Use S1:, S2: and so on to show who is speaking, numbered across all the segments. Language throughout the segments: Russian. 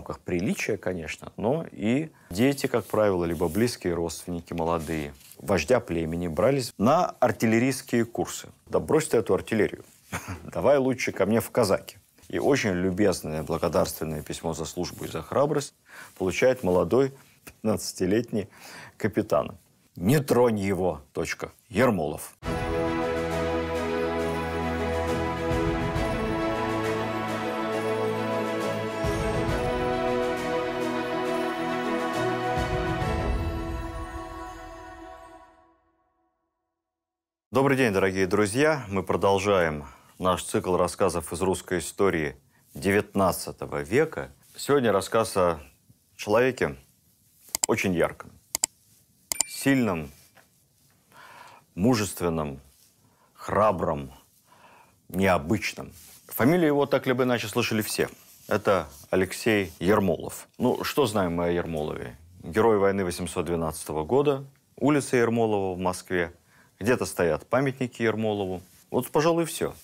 S1: рамках приличия, конечно, но и дети, как правило, либо близкие родственники молодые, вождя племени, брались на артиллерийские курсы. Да брось ты эту артиллерию, давай лучше ко мне в казаки. И очень любезное благодарственное письмо за службу и за храбрость получает молодой 15-летний капитан. Не тронь его, точка, Ермолов. Ермолов. Добрый день, дорогие друзья. Мы продолжаем наш цикл рассказов из русской истории XIX века. Сегодня рассказ о человеке очень ярком, сильном, мужественном, храбром, необычном. Фамилию его так либо иначе слышали все. Это Алексей Ермолов. Ну, что знаем мы о Ермолове? Герой войны 812 года, улица Ермолова в Москве – где-то стоят памятники Ермолову. Вот, пожалуй, все.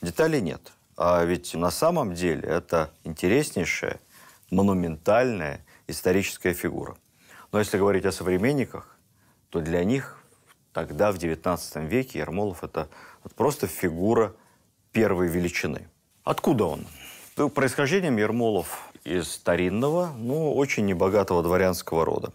S1: Деталей нет. А ведь на самом деле это интереснейшая, монументальная историческая фигура. Но если говорить о современниках, то для них тогда, в XIX веке, Ермолов – это просто фигура первой величины. Откуда он? Ну, происхождением Ермолов из старинного, но ну, очень небогатого дворянского рода.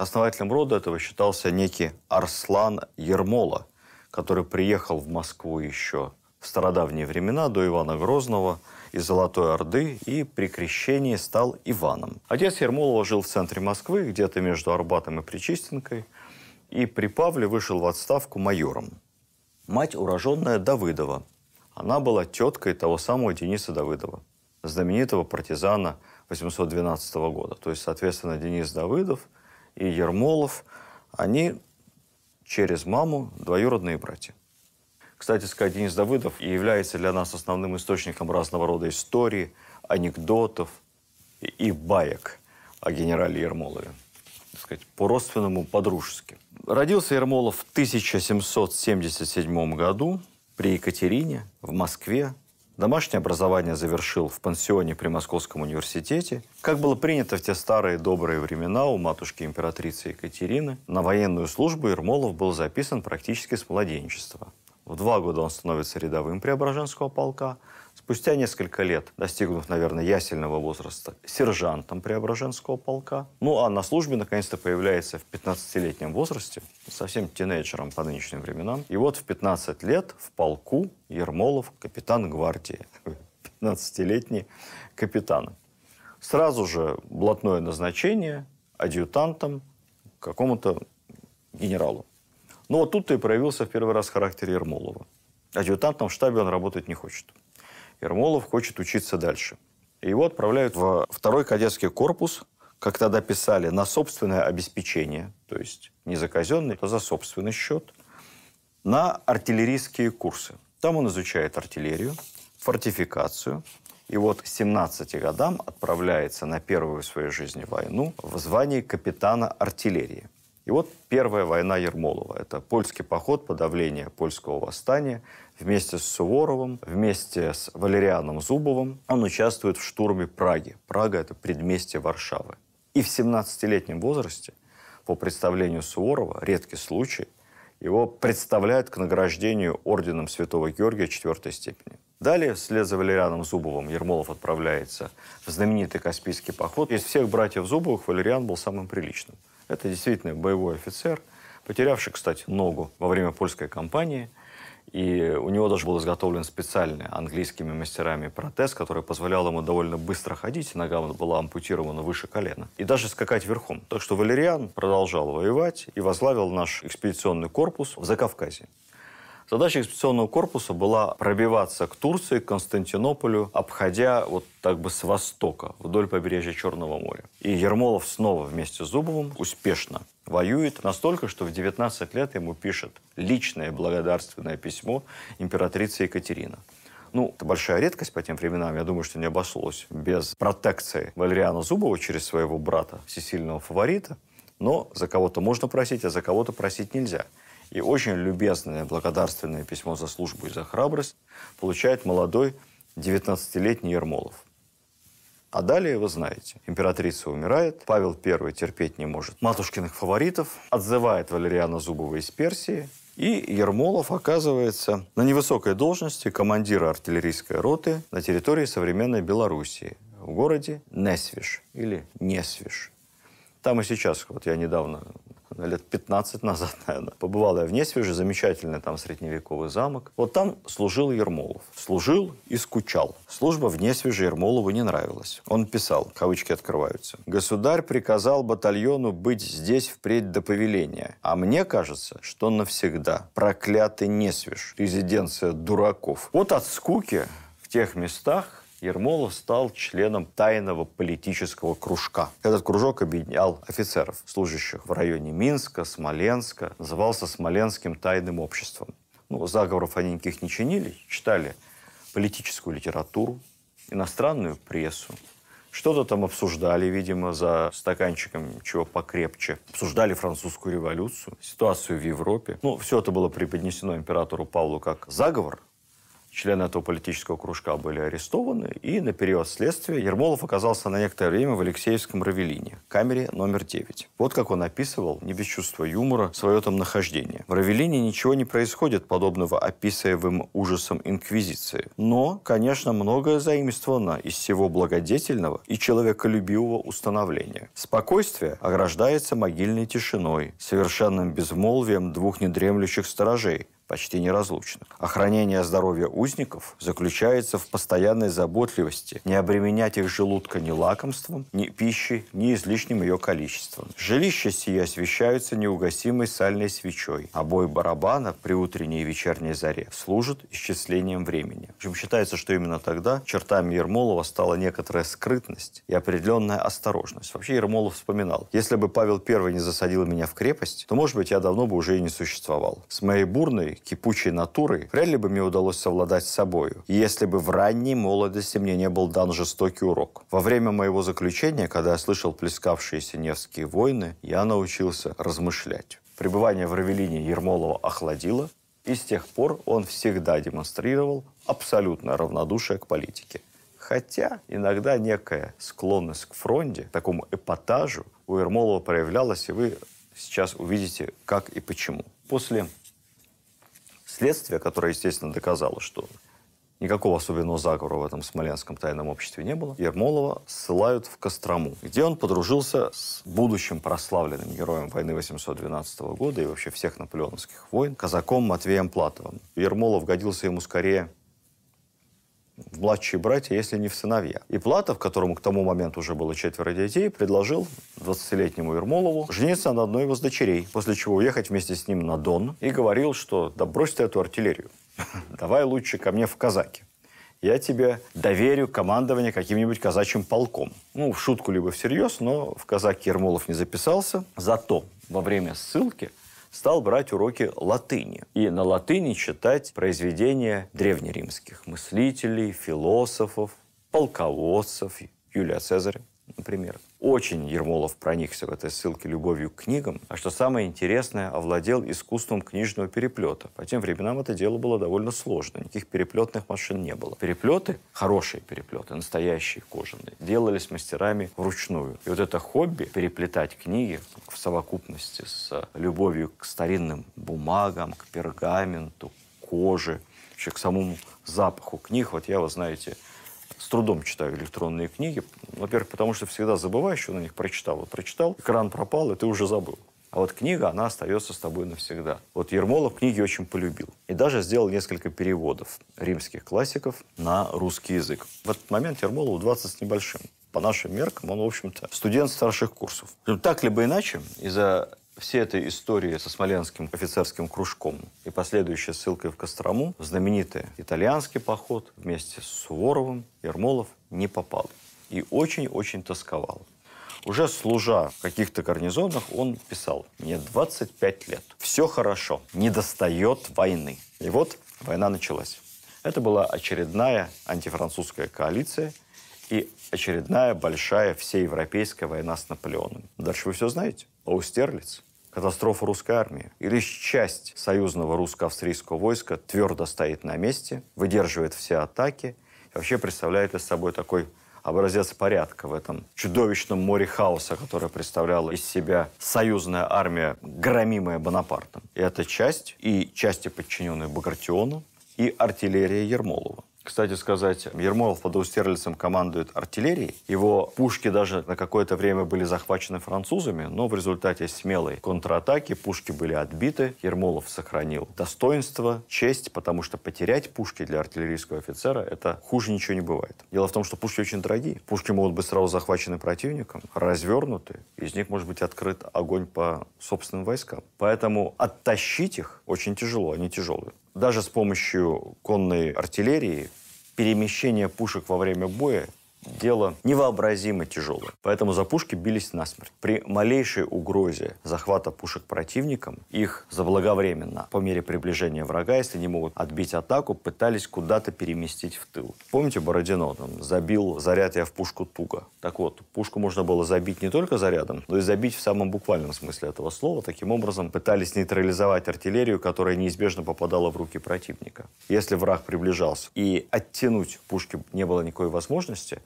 S1: Основателем рода этого считался некий Арслан Ермола, который приехал в Москву еще в стародавние времена, до Ивана Грозного, из Золотой Орды и при крещении стал Иваном. Отец Ермолова жил в центре Москвы, где-то между Арбатом и Причистенкой, и при Павле вышел в отставку майором. Мать уроженная Давыдова. Она была теткой того самого Дениса Давыдова, знаменитого партизана 812 года. То есть, соответственно, Денис Давыдов – и Ермолов, они через маму двоюродные братья. Кстати сказать, Денис Давыдов является для нас основным источником разного рода истории, анекдотов и баек о генерале Ермолове. Так сказать, по родственному, по-дружески. Родился Ермолов в 1777 году при Екатерине в Москве Домашнее образование завершил в пансионе при Московском университете. Как было принято в те старые добрые времена у матушки императрицы Екатерины, на военную службу Ермолов был записан практически с младенчества. В два года он становится рядовым Преображенского полка – Спустя несколько лет, достигнув, наверное, ясельного возраста, сержантом Преображенского полка. Ну, а на службе, наконец-то, появляется в 15-летнем возрасте, совсем тинейджером по нынешним временам. И вот в 15 лет в полку Ермолов капитан гвардии. 15-летний капитан. Сразу же блатное назначение адъютантом какому-то генералу. Ну, вот тут то и проявился в первый раз характер Ермолова. Адъютантом в штабе он работать не хочет. Ермолов хочет учиться дальше. Его отправляют в второй кадетский корпус, как тогда писали, на собственное обеспечение, то есть не за казенный, а за собственный счет, на артиллерийские курсы. Там он изучает артиллерию, фортификацию, и вот к 17 годам отправляется на первую в своей жизни войну в звании капитана артиллерии – и вот первая война Ермолова. Это польский поход, подавление польского восстания. Вместе с Суворовым, вместе с Валерианом Зубовым он участвует в штурме Праги. Прага – это предместье Варшавы. И в 17-летнем возрасте, по представлению Суворова, редкий случай, его представляют к награждению орденом Святого Георгия четвертой степени. Далее, вслед за Валерианом Зубовым, Ермолов отправляется в знаменитый Каспийский поход. Из всех братьев Зубовых Валериан был самым приличным. Это действительно боевой офицер, потерявший, кстати, ногу во время польской кампании. И у него даже был изготовлен специальный английскими мастерами протез, который позволял ему довольно быстро ходить, нога была ампутирована выше колена, и даже скакать верхом. Так что Валериан продолжал воевать и возглавил наш экспедиционный корпус в Закавказье. Задача экспедиционного корпуса была пробиваться к Турции, к Константинополю, обходя вот так бы с востока, вдоль побережья Черного моря. И Ермолов снова вместе с Зубовым успешно воюет настолько, что в 19 лет ему пишет личное благодарственное письмо императрице Екатерина. Ну, это большая редкость по тем временам. Я думаю, что не обошлось без протекции Валериана Зубова через своего брата, всесильного фаворита. Но за кого-то можно просить, а за кого-то просить нельзя. И очень любезное благодарственное письмо за службу и за храбрость получает молодой 19-летний Ермолов. А далее вы знаете, императрица умирает, Павел I терпеть не может матушкиных фаворитов, отзывает Валериана Зубова из Персии, и Ермолов оказывается на невысокой должности командира артиллерийской роты на территории современной Белоруссии, в городе Несвиш или Несвиш. Там и сейчас, вот я недавно лет 15 назад, наверное. Побывал я в Несвеже, замечательный там средневековый замок. Вот там служил Ермолов. Служил и скучал. Служба в Несвеже Ермолову не нравилась. Он писал, кавычки открываются, «Государь приказал батальону быть здесь впредь до повеления, а мне кажется, что навсегда. Проклятый Несвеж, резиденция дураков». Вот от скуки в тех местах Ермолов стал членом тайного политического кружка. Этот кружок объединял офицеров, служащих в районе Минска, Смоленска, назывался Смоленским тайным обществом. Ну, заговоров они никаких не чинили, читали политическую литературу, иностранную прессу, что-то там обсуждали, видимо, за стаканчиком чего покрепче. Обсуждали французскую революцию, ситуацию в Европе. Ну, все это было преподнесено императору Павлу как заговор, члены этого политического кружка были арестованы, и на период следствия Ермолов оказался на некоторое время в Алексеевском Равелине, камере номер 9. Вот как он описывал, не без чувства юмора, свое там нахождение. В Равелине ничего не происходит подобного описываемым ужасом инквизиции, но, конечно, многое заимствовано из всего благодетельного и человеколюбивого установления. Спокойствие ограждается могильной тишиной, совершенным безмолвием двух недремлющих сторожей, почти неразлучных. Охранение здоровья узников заключается в постоянной заботливости не обременять их желудка ни лакомством, ни пищей, ни излишним ее количеством. Жилища сия освещаются неугасимой сальной свечой. Обои а барабана при утренней и вечерней заре служат исчислением времени. Причем считается, что именно тогда чертами Ермолова стала некоторая скрытность и определенная осторожность. Вообще Ермолов вспоминал, если бы Павел I не засадил меня в крепость, то, может быть, я давно бы уже и не существовал. С моей бурной, кипучей натурой, вряд ли бы мне удалось совладать с собою, если бы в ранней молодости мне не был дан жестокий урок. Во время моего заключения, когда я слышал плескавшиеся Невские войны, я научился размышлять. Пребывание в Равелине Ермолова охладило, и с тех пор он всегда демонстрировал абсолютное равнодушие к политике. Хотя иногда некая склонность к фронде, такому эпатажу у Ермолова проявлялась, и вы сейчас увидите, как и почему. После следствие, которое, естественно, доказало, что никакого особенного заговора в этом смоленском тайном обществе не было, Ермолова ссылают в Кострому, где он подружился с будущим прославленным героем войны 812 года и вообще всех наполеоновских войн, казаком Матвеем Платовым. Ермолов годился ему скорее в младшие братья, если не в сыновья. И Платов, которому к тому моменту уже было четверо детей, предложил 20-летнему Ермолову жениться на одной из дочерей, после чего уехать вместе с ним на Дон и говорил, что да брось ты эту артиллерию, давай лучше ко мне в казаки. Я тебе доверю командование каким-нибудь казачьим полком. Ну, в шутку либо всерьез, но в казаки Ермолов не записался. Зато во время ссылки стал брать уроки латыни и на латыни читать произведения древнеримских мыслителей, философов, полководцев, Юлия Цезаря например. Очень Ермолов проникся в этой ссылке любовью к книгам, а что самое интересное, овладел искусством книжного переплета. По тем временам это дело было довольно сложно, никаких переплетных машин не было. Переплеты, хорошие переплеты, настоящие кожаные, делались мастерами вручную. И вот это хобби, переплетать книги в совокупности с любовью к старинным бумагам, к пергаменту, коже, вообще к самому запаху книг. Вот я, вы знаете, с трудом читаю электронные книги. Во-первых, потому что всегда забываешь, что на них прочитал. Вот прочитал, экран пропал, и ты уже забыл. А вот книга, она остается с тобой навсегда. Вот Ермолов книги очень полюбил. И даже сделал несколько переводов римских классиков на русский язык. В этот момент Ермолову 20 с небольшим. По нашим меркам он, в общем-то, студент старших курсов. Ну, так либо иначе, из-за все эта история со смоленским офицерским кружком и последующая ссылкой в Кострому в знаменитый итальянский поход вместе с Суворовым Ермолов не попал. И очень-очень тосковал. Уже служа в каких-то гарнизонах, он писал, мне 25 лет, все хорошо, не достает войны. И вот война началась. Это была очередная антифранцузская коалиция и очередная большая всеевропейская война с Наполеоном. Дальше вы все знаете. А Аустерлиц, катастрофа русской армии. или часть союзного русско-австрийского войска твердо стоит на месте, выдерживает все атаки и вообще представляет из собой такой образец порядка в этом чудовищном море хаоса, которое представляла из себя союзная армия, громимая Бонапартом. И эта часть и части, подчиненные Багратиону, и артиллерия Ермолова. Кстати сказать, Ермолов под Устерлицем командует артиллерией. Его пушки даже на какое-то время были захвачены французами, но в результате смелой контратаки пушки были отбиты. Ермолов сохранил достоинство, честь, потому что потерять пушки для артиллерийского офицера – это хуже ничего не бывает. Дело в том, что пушки очень дорогие. Пушки могут быть сразу захвачены противником, развернуты. Из них может быть открыт огонь по собственным войскам. Поэтому оттащить их очень тяжело, они тяжелые. Даже с помощью конной артиллерии перемещение пушек во время боя дело невообразимо тяжелое. Поэтому за пушки бились насмерть. При малейшей угрозе захвата пушек противником, их заблаговременно, по мере приближения врага, если не могут отбить атаку, пытались куда-то переместить в тыл. Помните, Бородино там забил заряд я в пушку туго. Так вот, пушку можно было забить не только зарядом, но и забить в самом буквальном смысле этого слова. Таким образом, пытались нейтрализовать артиллерию, которая неизбежно попадала в руки противника. Если враг приближался и оттянуть пушки не было никакой возможности,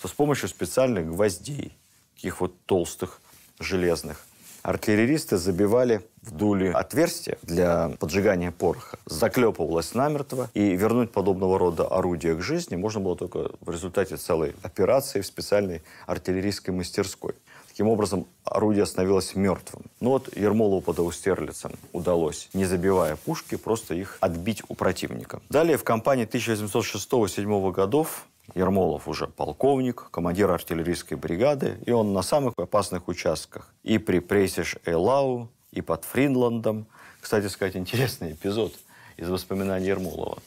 S1: то с помощью специальных гвоздей, таких вот толстых, железных, артиллеристы забивали в дуле отверстие для поджигания пороха, заклепывалось намертво, и вернуть подобного рода орудия к жизни можно было только в результате целой операции в специальной артиллерийской мастерской. Таким образом, орудие становилось мертвым. Но ну вот Ермолову под Аустерлицем удалось, не забивая пушки, просто их отбить у противника. Далее в кампании 1806 1807 годов Ермолов уже полковник, командир артиллерийской бригады, и он на самых опасных участках. И при прейсиш Элау, и под Фринландом. Кстати сказать, интересный эпизод из воспоминаний Ермолова.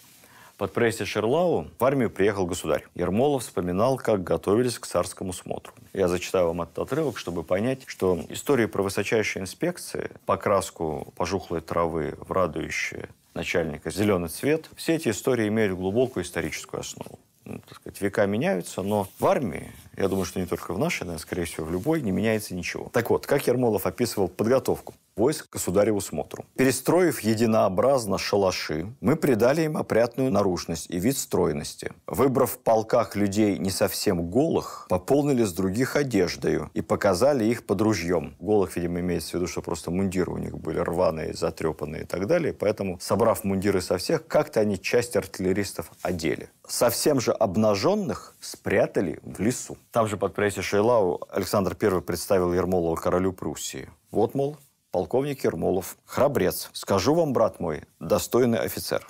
S1: Под Прейсиш-Эйлау в армию приехал государь. Ермолов вспоминал, как готовились к царскому смотру. Я зачитаю вам этот отрывок, чтобы понять, что истории про высочайшие инспекции, покраску пожухлой травы в радующее начальника зеленый цвет, все эти истории имеют глубокую историческую основу так сказать, века меняются, но в армии я думаю, что не только в нашей, но, скорее всего, в любой, не меняется ничего. Так вот, как Ермолов описывал подготовку войск к государеву смотру. Перестроив единообразно шалаши, мы придали им опрятную наружность и вид стройности. Выбрав в полках людей не совсем голых, пополнили с других одеждою и показали их под ружьем. Голых, видимо, имеется в виду, что просто мундиры у них были рваные, затрепанные и так далее. Поэтому, собрав мундиры со всех, как-то они часть артиллеристов одели. Совсем же обнаженных спрятали в лесу. Там же под прессе Шейлау Александр I представил Ермолова королю Пруссии. Вот, мол, полковник Ермолов, храбрец, скажу вам, брат мой, достойный офицер.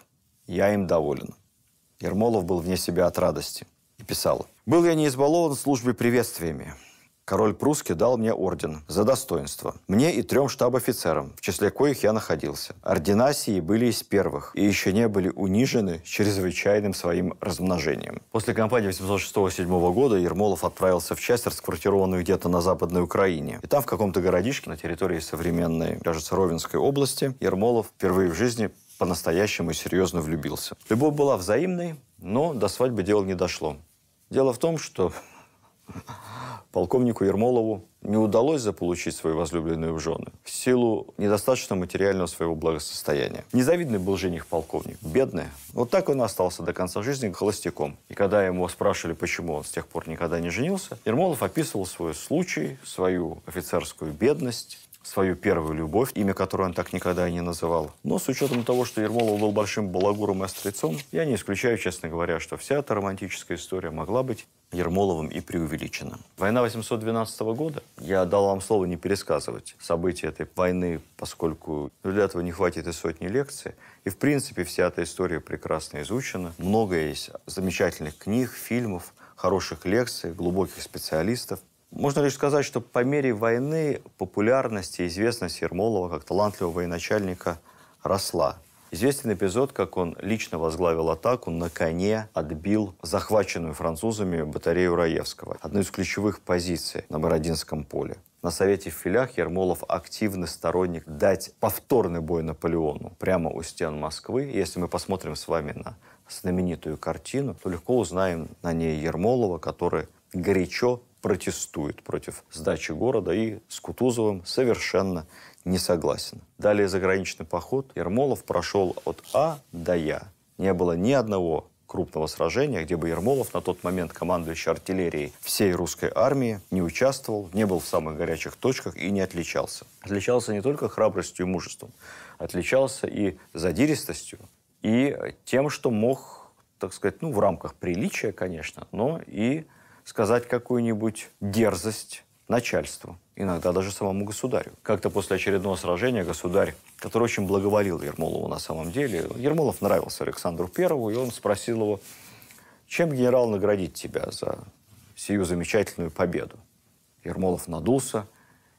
S1: Я им доволен. Ермолов был вне себя от радости и писал. «Был я не избалован службе приветствиями король прусский дал мне орден за достоинство. Мне и трем штаб-офицерам, в числе коих я находился. Ордена сии были из первых и еще не были унижены чрезвычайным своим размножением. После кампании 806-7 года Ермолов отправился в часть, расквартированную где-то на Западной Украине. И там в каком-то городишке на территории современной, кажется, Ровенской области Ермолов впервые в жизни по-настоящему серьезно влюбился. Любовь была взаимной, но до свадьбы дело не дошло. Дело в том, что полковнику Ермолову не удалось заполучить свою возлюбленную в жены в силу недостаточно материального своего благосостояния. Незавидный был жених полковник, бедный. Вот так он остался до конца жизни холостяком. И когда ему спрашивали, почему он с тех пор никогда не женился, Ермолов описывал свой случай, свою офицерскую бедность, свою первую любовь, имя которой он так никогда и не называл. Но с учетом того, что Ермолов был большим балагуром и острецом, я не исключаю, честно говоря, что вся эта романтическая история могла быть Ермоловым и преувеличена. Война 812 года, я дал вам слово не пересказывать события этой войны, поскольку для этого не хватит и сотни лекций. И, в принципе, вся эта история прекрасно изучена. Много есть замечательных книг, фильмов, хороших лекций, глубоких специалистов. Можно лишь сказать, что по мере войны популярность и известность Ермолова как талантливого военачальника росла. Известен эпизод, как он лично возглавил атаку, на коне отбил захваченную французами батарею Раевского, одну из ключевых позиций на Бородинском поле. На Совете в Филях Ермолов активный сторонник дать повторный бой Наполеону прямо у стен Москвы. Если мы посмотрим с вами на знаменитую картину, то легко узнаем на ней Ермолова, который горячо протестует против сдачи города и с Кутузовым совершенно не согласен. Далее заграничный поход Ермолов прошел от А до Я. Не было ни одного крупного сражения, где бы Ермолов, на тот момент командующий артиллерией всей русской армии, не участвовал, не был в самых горячих точках и не отличался. Отличался не только храбростью и мужеством, отличался и задиристостью, и тем, что мог, так сказать, ну, в рамках приличия, конечно, но и сказать какую-нибудь дерзость начальству, иногда даже самому государю. Как-то после очередного сражения государь, который очень благоволил Ермолову на самом деле, Ермолов нравился Александру Первому, и он спросил его, чем генерал наградит тебя за сию замечательную победу? Ермолов надулся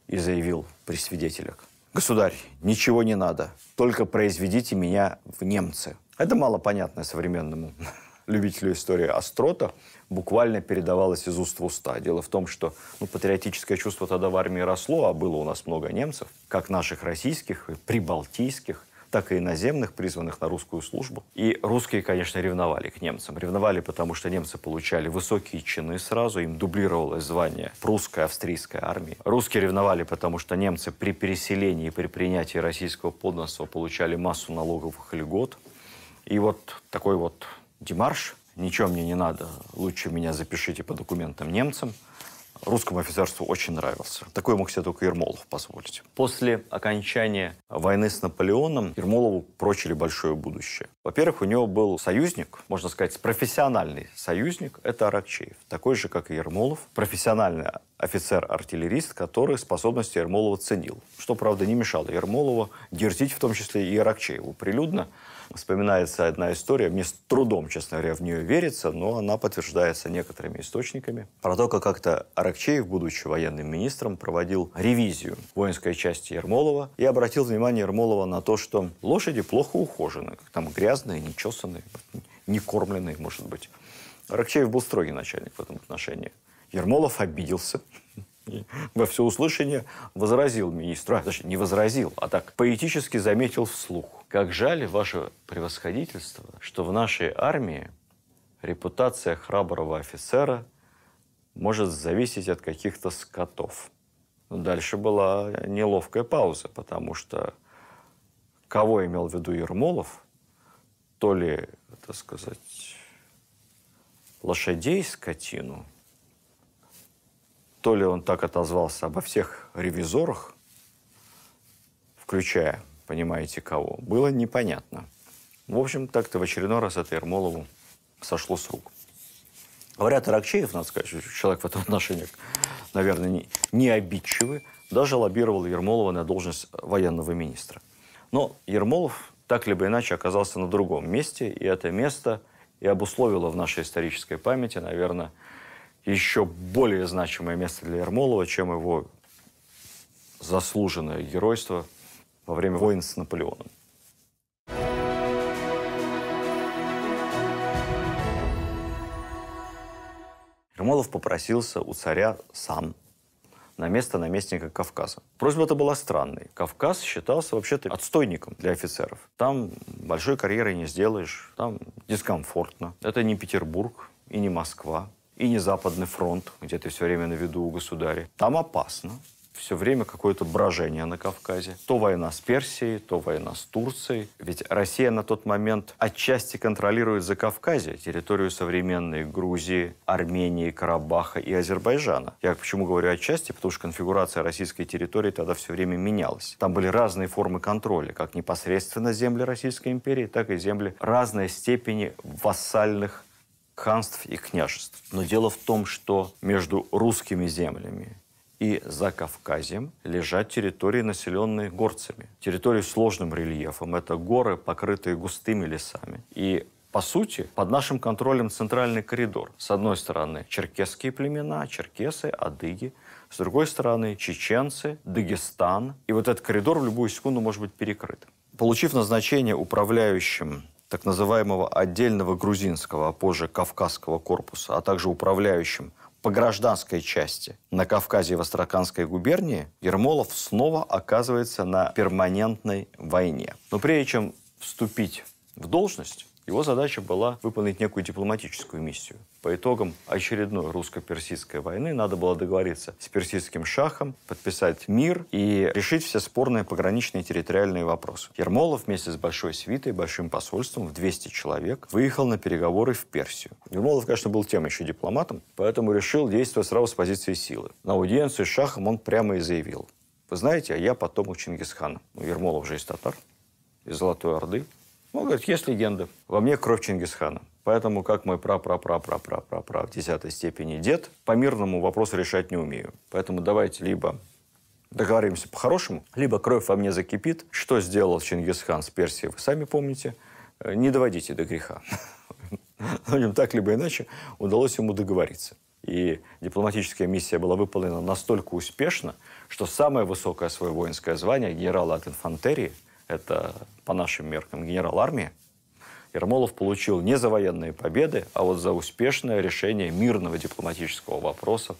S1: и заявил при свидетелях. «Государь, ничего не надо, только произведите меня в немцы». Это мало понятно современному любителю истории острота, буквально передавалось из уст в уста. Дело в том, что ну, патриотическое чувство тогда в армии росло, а было у нас много немцев, как наших российских, прибалтийских, так и иноземных, призванных на русскую службу. И русские, конечно, ревновали к немцам. Ревновали, потому что немцы получали высокие чины сразу, им дублировалось звание прусской, австрийской армии. Русские ревновали, потому что немцы при переселении и при принятии российского подданства получали массу налоговых льгот. И вот такой вот демарш – ничего мне не надо, лучше меня запишите по документам немцам. Русскому офицерству очень нравился. Такое мог себе только Ермолов позволить. После окончания войны с Наполеоном Ермолову прочили большое будущее. Во-первых, у него был союзник, можно сказать, профессиональный союзник, это Аракчеев. Такой же, как и Ермолов, профессиональный офицер-артиллерист, который способности Ермолова ценил. Что, правда, не мешало Ермолову дерзить, в том числе и Аракчееву прилюдно, вспоминается одна история, мне с трудом, честно говоря, в нее верится, но она подтверждается некоторыми источниками, про то, как как-то Аракчеев, будучи военным министром, проводил ревизию воинской части Ермолова и обратил внимание Ермолова на то, что лошади плохо ухожены, там грязные, нечесанные, не кормленные, может быть. Аракчеев был строгий начальник в этом отношении. Ермолов обиделся и во всеуслышание возразил министру, а, точнее, не возразил, а так поэтически заметил вслух. Как жаль, ваше превосходительство, что в нашей армии репутация храброго офицера может зависеть от каких-то скотов. Но дальше была неловкая пауза, потому что кого имел в виду Ермолов, то ли, так сказать, лошадей скотину – то ли он так отозвался обо всех ревизорах, включая, понимаете, кого, было непонятно. В общем, так-то в очередной раз это Ермолову сошло с рук. Говорят, Аракчеев, надо сказать, человек в этом отношении, наверное, не, не обидчивый, даже лоббировал Ермолова на должность военного министра. Но Ермолов так либо иначе оказался на другом месте, и это место и обусловило в нашей исторической памяти, наверное, еще более значимое место для Ермолова, чем его заслуженное геройство во время войн с Наполеоном. Ермолов попросился у царя сам на место наместника Кавказа. Просьба эта была странной. Кавказ считался вообще-то отстойником для офицеров. Там большой карьеры не сделаешь, там дискомфортно. Это не Петербург и не Москва и не Западный фронт, где ты все время на виду у государя. Там опасно. Все время какое-то брожение на Кавказе. То война с Персией, то война с Турцией. Ведь Россия на тот момент отчасти контролирует за Кавказе территорию современной Грузии, Армении, Карабаха и Азербайджана. Я почему говорю отчасти? Потому что конфигурация российской территории тогда все время менялась. Там были разные формы контроля, как непосредственно земли Российской империи, так и земли разной степени вассальных ханств и княжеств. Но дело в том, что между русскими землями и за Кавказем лежат территории, населенные горцами. Территории с сложным рельефом. Это горы, покрытые густыми лесами. И по сути, под нашим контролем центральный коридор. С одной стороны, черкесские племена, черкесы, адыги. С другой стороны, чеченцы, Дагестан. И вот этот коридор в любую секунду может быть перекрыт. Получив назначение управляющим так называемого отдельного грузинского, а позже кавказского корпуса, а также управляющим по гражданской части на Кавказе и в Астраханской губернии, Ермолов снова оказывается на перманентной войне. Но прежде чем вступить в должность, его задача была выполнить некую дипломатическую миссию. По итогам очередной русско-персидской войны надо было договориться с персидским шахом, подписать мир и решить все спорные пограничные территориальные вопросы. Ермолов вместе с большой свитой, большим посольством в 200 человек выехал на переговоры в Персию. Ермолов, конечно, был тем еще дипломатом, поэтому решил действовать сразу с позиции силы. На аудиенцию с шахом он прямо и заявил. Вы знаете, а я потомок Чингисхана. Ну, Ермолов же из татар, из Золотой Орды. Он ну, говорит, есть легенда. Во мне кровь Чингисхана. Поэтому, как мой пра пра пра пра пра пра пра в десятой степени дед, по мирному вопрос решать не умею. Поэтому давайте либо договоримся по-хорошему, либо кровь во мне закипит. Что сделал Чингисхан с Персией, вы сами помните. Э, не доводите до греха. Но Так либо иначе удалось ему договориться. И дипломатическая миссия была выполнена настолько успешно, что самое высокое свое воинское звание генерала от инфантерии – это по нашим меркам генерал армии, Ермолов получил не за военные победы, а вот за успешное решение мирного дипломатического вопроса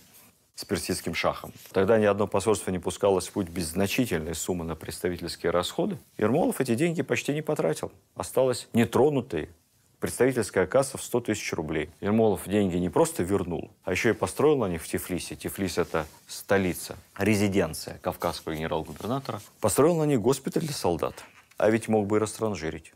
S1: с персидским шахом. Тогда ни одно посольство не пускалось в путь без значительной суммы на представительские расходы. Ермолов эти деньги почти не потратил. осталось нетронутой представительская касса в 100 тысяч рублей. Ермолов деньги не просто вернул, а еще и построил на них в Тифлисе. Тифлис – это столица, резиденция кавказского генерал-губернатора. Построил на них госпиталь для солдат. А ведь мог бы и растранжирить.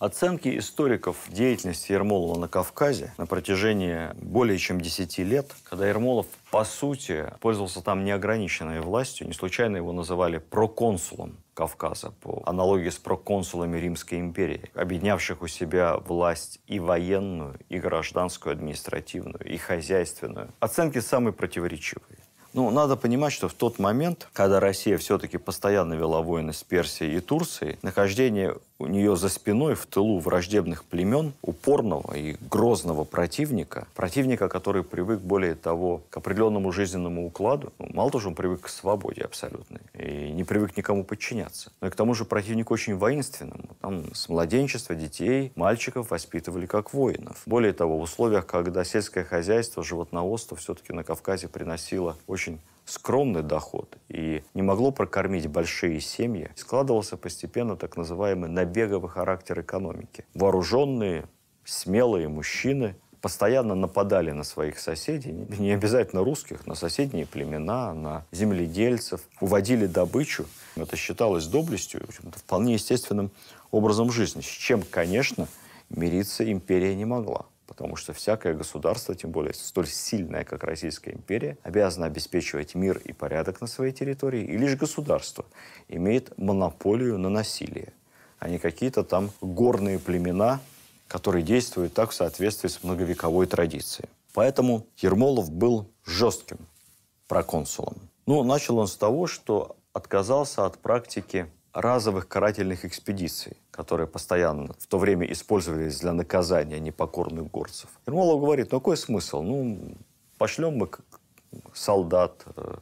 S1: Оценки историков деятельности Ермолова на Кавказе на протяжении более чем 10 лет, когда Ермолов, по сути, пользовался там неограниченной властью, не случайно его называли проконсулом, Кавказа по аналогии с проконсулами Римской империи, объединявших у себя власть и военную, и гражданскую, административную, и хозяйственную. Оценки самые противоречивые. Ну, надо понимать, что в тот момент, когда Россия все-таки постоянно вела войны с Персией и Турцией, нахождение у нее за спиной в тылу враждебных племен упорного и грозного противника, противника, который привык, более того, к определенному жизненному укладу. Ну, мало того, что он привык к свободе абсолютной и не привык никому подчиняться. Но и к тому же противник очень воинственным. Там с младенчества детей, мальчиков воспитывали как воинов. Более того, в условиях, когда сельское хозяйство, животноводство все-таки на Кавказе приносило очень скромный доход и не могло прокормить большие семьи, складывался постепенно так называемый набеговый характер экономики. Вооруженные, смелые мужчины постоянно нападали на своих соседей, не обязательно русских, на соседние племена, на земледельцев, уводили добычу. Это считалось доблестью, в вполне естественным образом жизни, с чем, конечно, мириться империя не могла. Потому что всякое государство, тем более столь сильное, как Российская империя, обязано обеспечивать мир и порядок на своей территории, и лишь государство имеет монополию на насилие, а не какие-то там горные племена, которые действуют так в соответствии с многовековой традицией. Поэтому Ермолов был жестким проконсулом. Ну, начал он с того, что отказался от практики разовых карательных экспедиций, которые постоянно в то время использовались для наказания непокорных горцев. Ермолов говорит, ну какой смысл? Ну, пошлем мы солдат, э,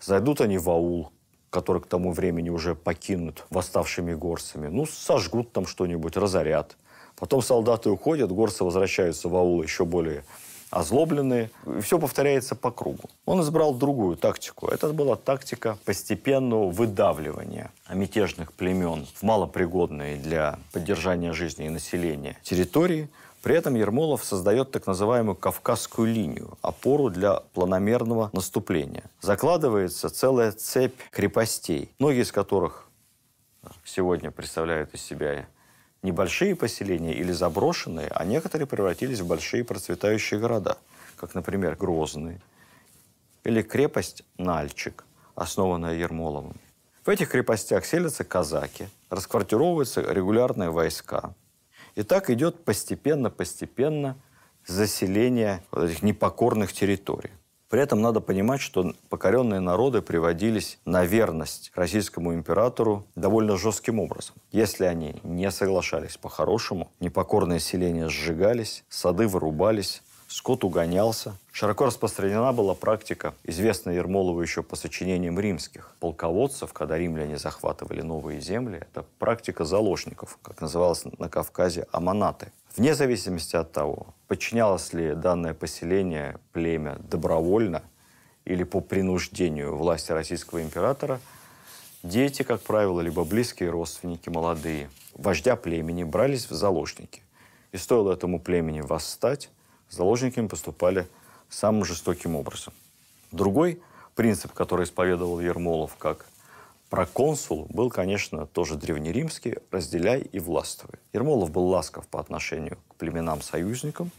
S1: зайдут они в аул, который к тому времени уже покинут восставшими горцами. Ну, сожгут там что-нибудь, разорят. Потом солдаты уходят, горцы возвращаются в аул еще более озлобленные. все повторяется по кругу. Он избрал другую тактику. Это была тактика постепенного выдавливания мятежных племен в малопригодные для поддержания жизни и населения территории. При этом Ермолов создает так называемую Кавказскую линию, опору для планомерного наступления. Закладывается целая цепь крепостей, многие из которых э, сегодня представляют из себя небольшие поселения или заброшенные, а некоторые превратились в большие процветающие города, как, например, Грозный или крепость Нальчик, основанная Ермоловым. В этих крепостях селятся казаки, расквартировываются регулярные войска. И так идет постепенно-постепенно заселение вот этих непокорных территорий. При этом надо понимать, что покоренные народы приводились на верность российскому императору довольно жестким образом. Если они не соглашались по-хорошему, непокорные селения сжигались, сады вырубались, скот угонялся. Широко распространена была практика, известная Ермолову еще по сочинениям римских полководцев, когда римляне захватывали новые земли, это практика заложников, как называлось на Кавказе аманаты. Вне зависимости от того, подчинялось ли данное поселение, племя добровольно или по принуждению власти российского императора, дети, как правило, либо близкие родственники молодые, вождя племени, брались в заложники. И стоило этому племени восстать, заложниками поступали самым жестоким образом. Другой принцип, который исповедовал Ермолов как Проконсул был, конечно, тоже древнеримский, разделяй и властвуй. Ермолов был ласков по отношению к племенам-союзникам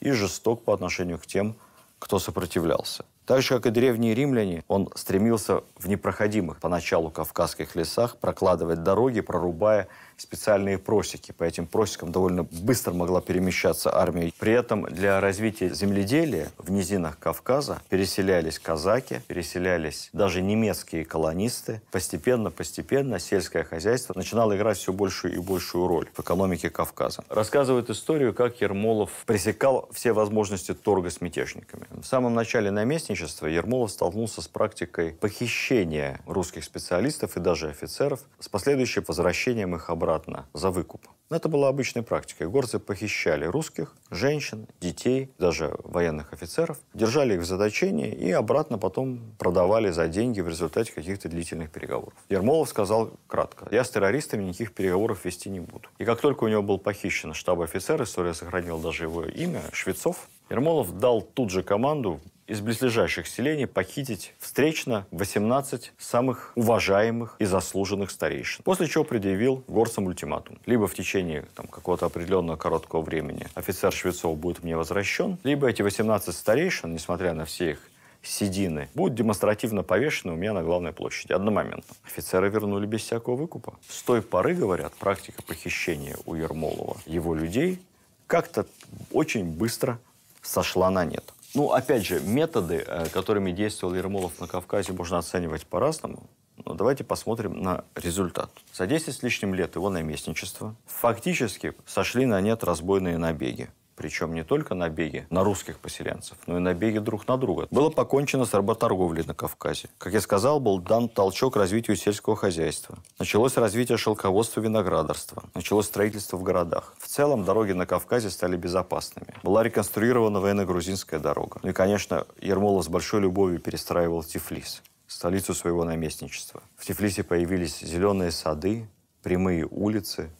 S1: и жесток по отношению к тем, кто сопротивлялся. Так же, как и древние римляне, он стремился в непроходимых поначалу кавказских лесах прокладывать дороги, прорубая специальные просеки. По этим просекам довольно быстро могла перемещаться армия. При этом для развития земледелия в низинах Кавказа переселялись казаки, переселялись даже немецкие колонисты. Постепенно-постепенно сельское хозяйство начинало играть все большую и большую роль в экономике Кавказа. Рассказывают историю, как Ермолов пресекал все возможности торга с мятежниками. В самом начале наместничества Ермолов столкнулся с практикой похищения русских специалистов и даже офицеров с последующим возвращением их обратно обратно за выкуп. Это была обычной практикой. Горцы похищали русских, женщин, детей, даже военных офицеров, держали их в заточении и обратно потом продавали за деньги в результате каких-то длительных переговоров. Ермолов сказал кратко, я с террористами никаких переговоров вести не буду. И как только у него был похищен штаб офицер, история сохранила даже его имя, Швецов, Ермолов дал тут же команду из близлежащих селений похитить встречно 18 самых уважаемых и заслуженных старейшин. После чего предъявил горцам ультиматум. Либо в течение там, какого-то определенного короткого времени офицер Швецов будет мне возвращен, либо эти 18 старейшин, несмотря на все их седины, будут демонстративно повешены у меня на главной площади одномоментно. Офицеры вернули без всякого выкупа. С той поры, говорят, практика похищения у Ермолова его людей как-то очень быстро сошла на нет. Ну, опять же, методы, э, которыми действовал Ермолов на Кавказе, можно оценивать по-разному. Но давайте посмотрим на результат. За 10 с лишним лет его наместничества фактически сошли на нет разбойные набеги причем не только набеги на русских поселенцев, но и набеги друг на друга. Было покончено с работорговлей на Кавказе. Как я сказал, был дан толчок развитию сельского хозяйства. Началось развитие шелководства виноградарства. Началось строительство в городах. В целом дороги на Кавказе стали безопасными. Была реконструирована военно-грузинская дорога. Ну и, конечно, Ермолов с большой любовью перестраивал Тифлис столицу своего наместничества. В Тифлисе появились зеленые сады, прямые улицы,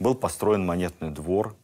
S1: был построен монетный двор,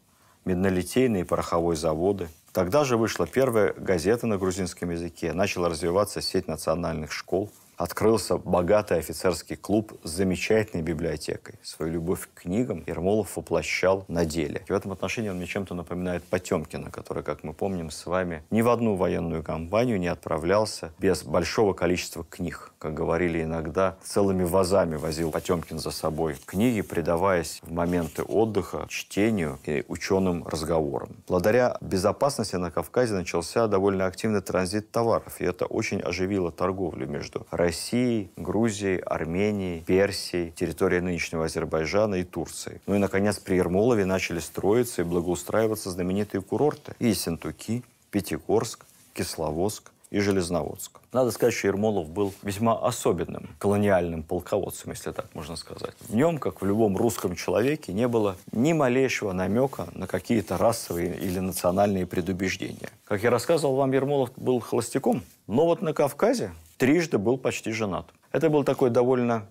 S1: меднолитейные и пороховой заводы. Тогда же вышла первая газета на грузинском языке, начала развиваться сеть национальных школ – открылся богатый офицерский клуб с замечательной библиотекой. Свою любовь к книгам Ермолов воплощал на деле. И в этом отношении он мне чем-то напоминает Потемкина, который, как мы помним с вами, ни в одну военную кампанию не отправлялся без большого количества книг. Как говорили иногда, целыми вазами возил Потемкин за собой книги, предаваясь в моменты отдыха чтению и ученым разговорам. Благодаря безопасности на Кавказе начался довольно активный транзит товаров, и это очень оживило торговлю между Россией России, Грузии, Армении, Персии, территории нынешнего Азербайджана и Турции. Ну и, наконец, при Ермолове начали строиться и благоустраиваться знаменитые курорты. И Сентуки, Пятигорск, Кисловодск, и Железноводск. Надо сказать, что Ермолов был весьма особенным колониальным полководцем, если так можно сказать. В нем, как в любом русском человеке, не было ни малейшего намека на какие-то расовые или национальные предубеждения. Как я рассказывал вам, Ермолов был холостяком, но вот на Кавказе трижды был почти женат. Это был такой довольно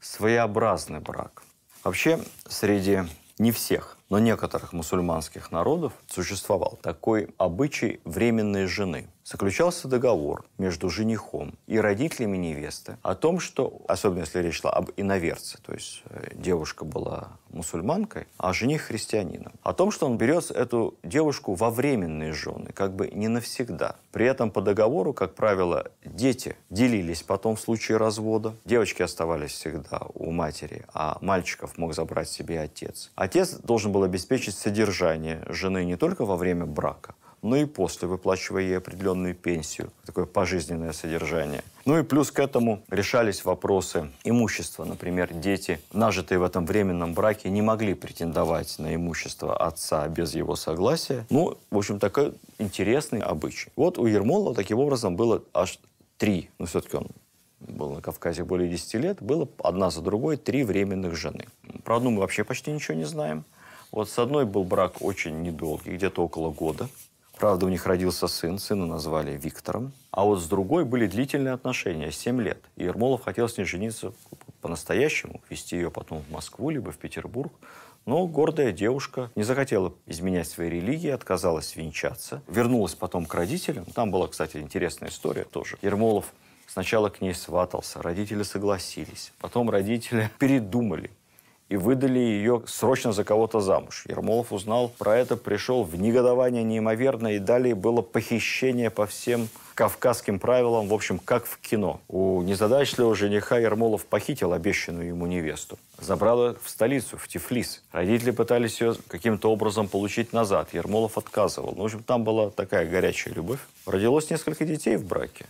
S1: своеобразный брак. Вообще, среди не всех но некоторых мусульманских народов существовал такой обычай временной жены. Заключался договор между женихом и родителями невесты о том, что, особенно если речь шла об иноверце, то есть э, девушка была мусульманкой, а жених христианином, о том, что он берет эту девушку во временные жены, как бы не навсегда. При этом по договору, как правило, дети делились потом в случае развода. Девочки оставались всегда у матери, а мальчиков мог забрать себе отец. Отец должен был был обеспечить содержание жены не только во время брака, но и после, выплачивая ей определенную пенсию, такое пожизненное содержание. Ну и плюс к этому решались вопросы имущества. Например, дети, нажитые в этом временном браке, не могли претендовать на имущество отца без его согласия. Ну, в общем, такой интересный обычай. Вот у Ермолова таким образом было аж три, ну все-таки он был на Кавказе более 10 лет, было одна за другой три временных жены. Про одну мы вообще почти ничего не знаем. Вот с одной был брак очень недолгий, где-то около года. Правда, у них родился сын, сына назвали Виктором. А вот с другой были длительные отношения, 7 лет. И Ермолов хотел с ней жениться по-настоящему, вести ее потом в Москву, либо в Петербург. Но гордая девушка не захотела изменять своей религии, отказалась венчаться. Вернулась потом к родителям. Там была, кстати, интересная история тоже. Ермолов Сначала к ней сватался, родители согласились. Потом родители передумали, и выдали ее срочно за кого-то замуж. Ермолов узнал про это, пришел в негодование неимоверное, и далее было похищение по всем кавказским правилам, в общем, как в кино. У незадачливого жениха Ермолов похитил обещанную ему невесту. Забрал ее в столицу, в Тифлис. Родители пытались ее каким-то образом получить назад. Ермолов отказывал. Ну, в общем, там была такая горячая любовь. Родилось несколько детей в браке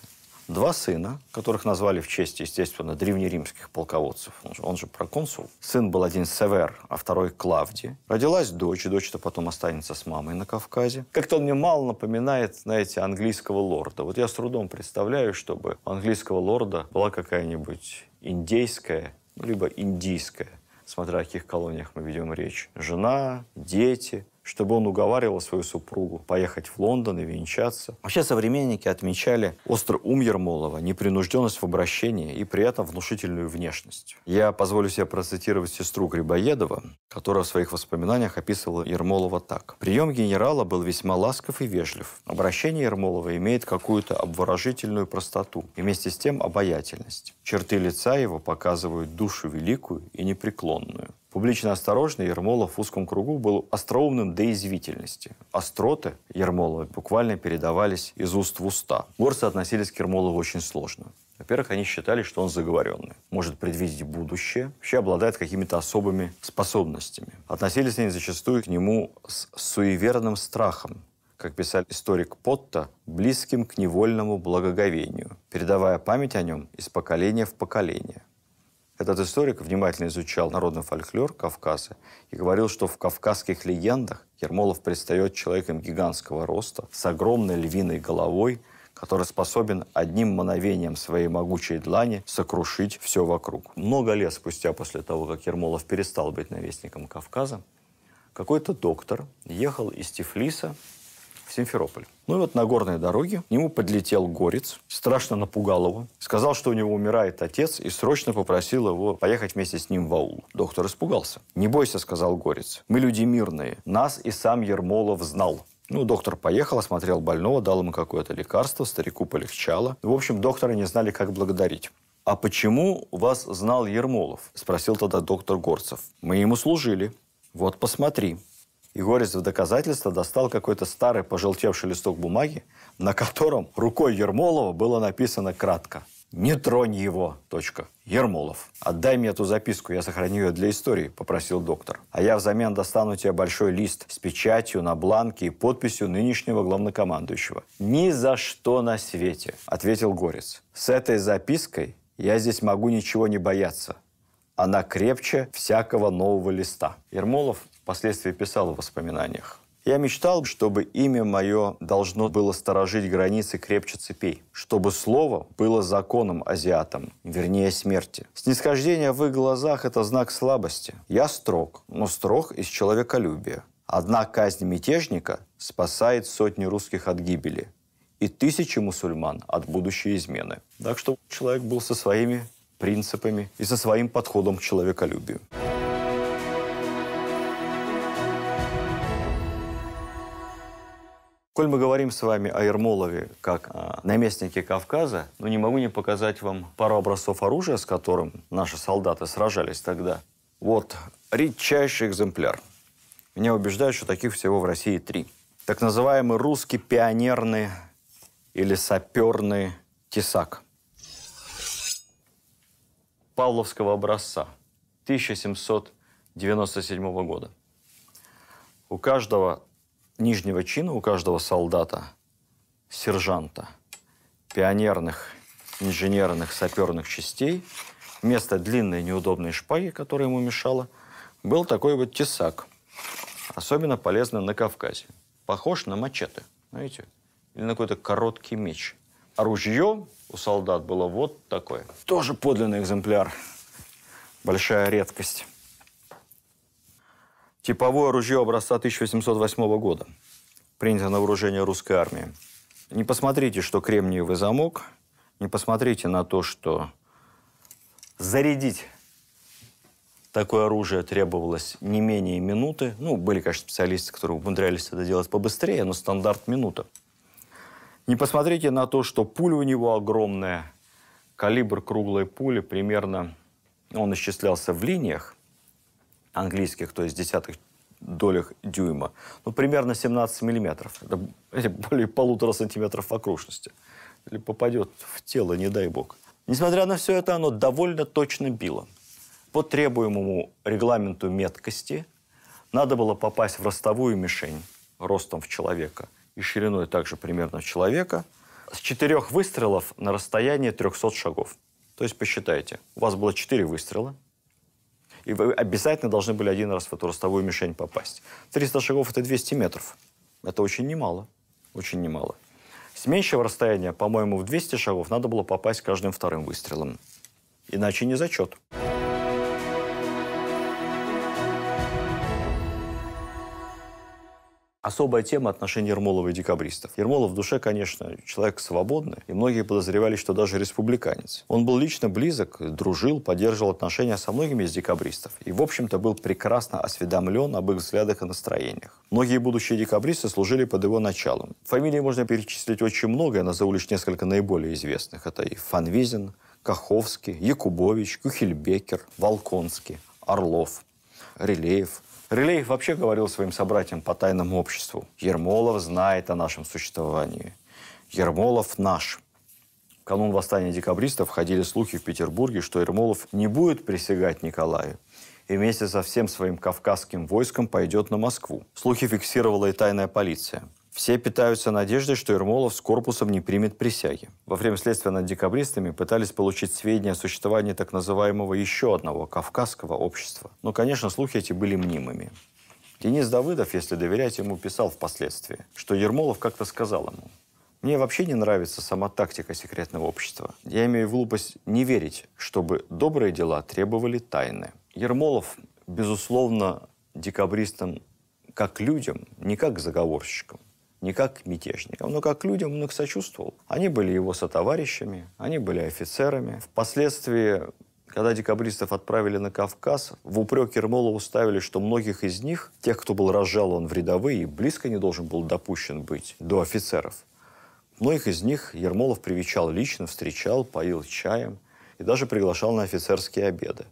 S1: два сына, которых назвали в честь, естественно, древнеримских полководцев. Он же, он же проконсул. Сын был один Север, а второй Клавди. Родилась дочь, и дочь-то потом останется с мамой на Кавказе. Как-то он мне мало напоминает, знаете, английского лорда. Вот я с трудом представляю, чтобы у английского лорда была какая-нибудь индейская, ну, либо индийская смотря о каких колониях мы ведем речь. Жена, дети чтобы он уговаривал свою супругу поехать в Лондон и венчаться. Вообще современники отмечали острый ум Ермолова, непринужденность в обращении и при этом внушительную внешность. Я позволю себе процитировать сестру Грибоедова, которая в своих воспоминаниях описывала Ермолова так. «Прием генерала был весьма ласков и вежлив. Обращение Ермолова имеет какую-то обворожительную простоту и вместе с тем обаятельность. Черты лица его показывают душу великую и непреклонную. Публично осторожный Ермолов в узком кругу был остроумным до извительности. Остроты Ермолова буквально передавались из уст в уста. Горцы относились к Ермолову очень сложно. Во-первых, они считали, что он заговоренный, может предвидеть будущее, вообще обладает какими-то особыми способностями. Относились они зачастую к нему с суеверным страхом, как писал историк Потта, близким к невольному благоговению, передавая память о нем из поколения в поколение. Этот историк внимательно изучал народный фольклор Кавказа и говорил, что в кавказских легендах Ермолов предстает человеком гигантского роста, с огромной львиной головой, который способен одним мановением своей могучей длани сокрушить все вокруг. Много лет спустя после того, как Ермолов перестал быть навестником Кавказа, какой-то доктор ехал из Тифлиса в Симферополь. Ну и вот на горной дороге к нему подлетел горец, страшно напугал его, сказал, что у него умирает отец, и срочно попросил его поехать вместе с ним в аул. Доктор испугался. «Не бойся», — сказал горец, — «мы люди мирные, нас и сам Ермолов знал». Ну, доктор поехал, осмотрел больного, дал ему какое-то лекарство, старику полегчало. В общем, доктора не знали, как благодарить. «А почему вас знал Ермолов?» – спросил тогда доктор Горцев. «Мы ему служили. Вот посмотри». Егорец в доказательство достал какой-то старый пожелтевший листок бумаги, на котором рукой Ермолова было написано кратко «Не тронь его, точка, Ермолов. Отдай мне эту записку, я сохраню ее для истории», – попросил доктор. «А я взамен достану тебе большой лист с печатью на бланке и подписью нынешнего главнокомандующего». «Ни за что на свете», – ответил Горец. «С этой запиской я здесь могу ничего не бояться. Она крепче всякого нового листа». Ермолов впоследствии писал в воспоминаниях. Я мечтал, чтобы имя мое должно было сторожить границы крепче цепей, чтобы слово было законом азиатам, вернее смерти. Снисхождение в их глазах – это знак слабости. Я строг, но строг из человеколюбия. Одна казнь мятежника спасает сотни русских от гибели и тысячи мусульман от будущей измены. Так что человек был со своими принципами и со своим подходом к человеколюбию. Коль мы говорим с вами о Ермолове как о наместнике Кавказа, ну не могу не показать вам пару образцов оружия, с которым наши солдаты сражались тогда. Вот, редчайший экземпляр. Меня убеждают, что таких всего в России три. Так называемый русский пионерный или саперный тесак. Павловского образца 1797 года. У каждого нижнего чина у каждого солдата, сержанта, пионерных, инженерных, саперных частей, вместо длинной неудобной шпаги, которая ему мешала, был такой вот тесак, особенно полезный на Кавказе. Похож на мачете, знаете, или на какой-то короткий меч. А ружье у солдат было вот такое. Тоже подлинный экземпляр. Большая редкость. Типовое ружье образца 1808 года, принято на вооружение русской армии. Не посмотрите, что кремниевый замок, не посмотрите на то, что зарядить такое оружие требовалось не менее минуты. Ну, были, конечно, специалисты, которые умудрялись это делать побыстрее, но стандарт минута. Не посмотрите на то, что пуля у него огромная. Калибр круглой пули примерно, он исчислялся в линиях, английских, то есть десятых долях дюйма. Ну, примерно 17 миллиметров. Это более полутора сантиметров в окружности. Или попадет в тело, не дай бог. Несмотря на все это, оно довольно точно било. По требуемому регламенту меткости надо было попасть в ростовую мишень ростом в человека и шириной также примерно в человека с четырех выстрелов на расстоянии 300 шагов. То есть посчитайте, у вас было четыре выстрела – и вы обязательно должны были один раз в эту ростовую мишень попасть. 300 шагов – это 200 метров. Это очень немало. Очень немало. С меньшего расстояния, по-моему, в 200 шагов надо было попасть каждым вторым выстрелом. Иначе не зачет. Зачет. особая тема отношений Ермолова и декабристов. Ермолов в душе, конечно, человек свободный, и многие подозревали, что даже республиканец. Он был лично близок, дружил, поддерживал отношения со многими из декабристов и, в общем-то, был прекрасно осведомлен об их взглядах и настроениях. Многие будущие декабристы служили под его началом. Фамилии можно перечислить очень много, я назову лишь несколько наиболее известных. Это и Фанвизин, Каховский, Якубович, Кухельбекер, Волконский, Орлов, Релеев – Рылеев вообще говорил своим собратьям по тайному обществу. Ермолов знает о нашем существовании. Ермолов наш. В канун восстания декабристов ходили слухи в Петербурге, что Ермолов не будет присягать Николаю и вместе со всем своим кавказским войском пойдет на Москву. Слухи фиксировала и тайная полиция. Все питаются надеждой, что Ермолов с корпусом не примет присяги. Во время следствия над декабристами пытались получить сведения о существовании так называемого еще одного кавказского общества. Но, конечно, слухи эти были мнимыми. Денис Давыдов, если доверять ему, писал впоследствии, что Ермолов как-то сказал ему, мне вообще не нравится сама тактика секретного общества. Я имею в глупость не верить, чтобы добрые дела требовали тайны. Ермолов, безусловно, декабристам как людям, не как заговорщикам не как к мятежникам, но как к людям он ну, их сочувствовал. Они были его сотоварищами, они были офицерами. Впоследствии, когда декабристов отправили на Кавказ, в упрек Ермолову ставили, что многих из них, тех, кто был разжалован в рядовые, и близко не должен был допущен быть до офицеров. Многих из них Ермолов привечал лично, встречал, поил чаем и даже приглашал на офицерские обеды.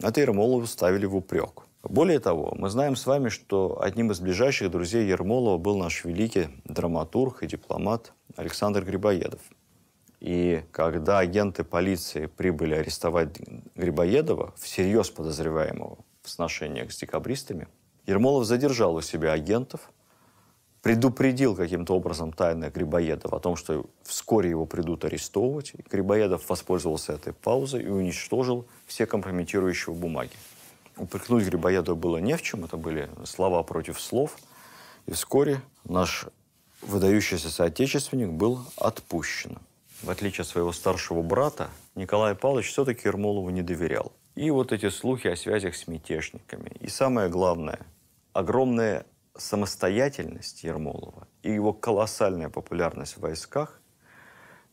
S1: Это Ермолову ставили в упрек. Более того, мы знаем с вами, что одним из ближайших друзей Ермолова был наш великий драматург и дипломат Александр Грибоедов. И когда агенты полиции прибыли арестовать Грибоедова, всерьез подозреваемого в сношениях с декабристами, Ермолов задержал у себя агентов, предупредил каким-то образом тайно Грибоедова о том, что вскоре его придут арестовывать. Грибоедов воспользовался этой паузой и уничтожил все компрометирующие бумаги. Упрекнуть Грибоедова было не в чем, это были слова против слов. И вскоре наш выдающийся соотечественник был отпущен. В отличие от своего старшего брата, Николай Павлович все-таки Ермолову не доверял. И вот эти слухи о связях с мятежниками. И самое главное, огромная самостоятельность Ермолова и его колоссальная популярность в войсках,